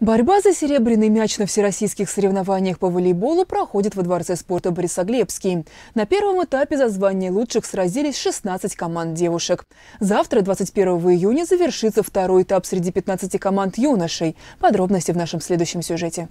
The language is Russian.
Борьба за серебряный мяч на всероссийских соревнованиях по волейболу проходит во Дворце спорта Борисоглебский. На первом этапе за звание лучших сразились 16 команд девушек. Завтра, 21 июня, завершится второй этап среди 15 команд юношей. Подробности в нашем следующем сюжете.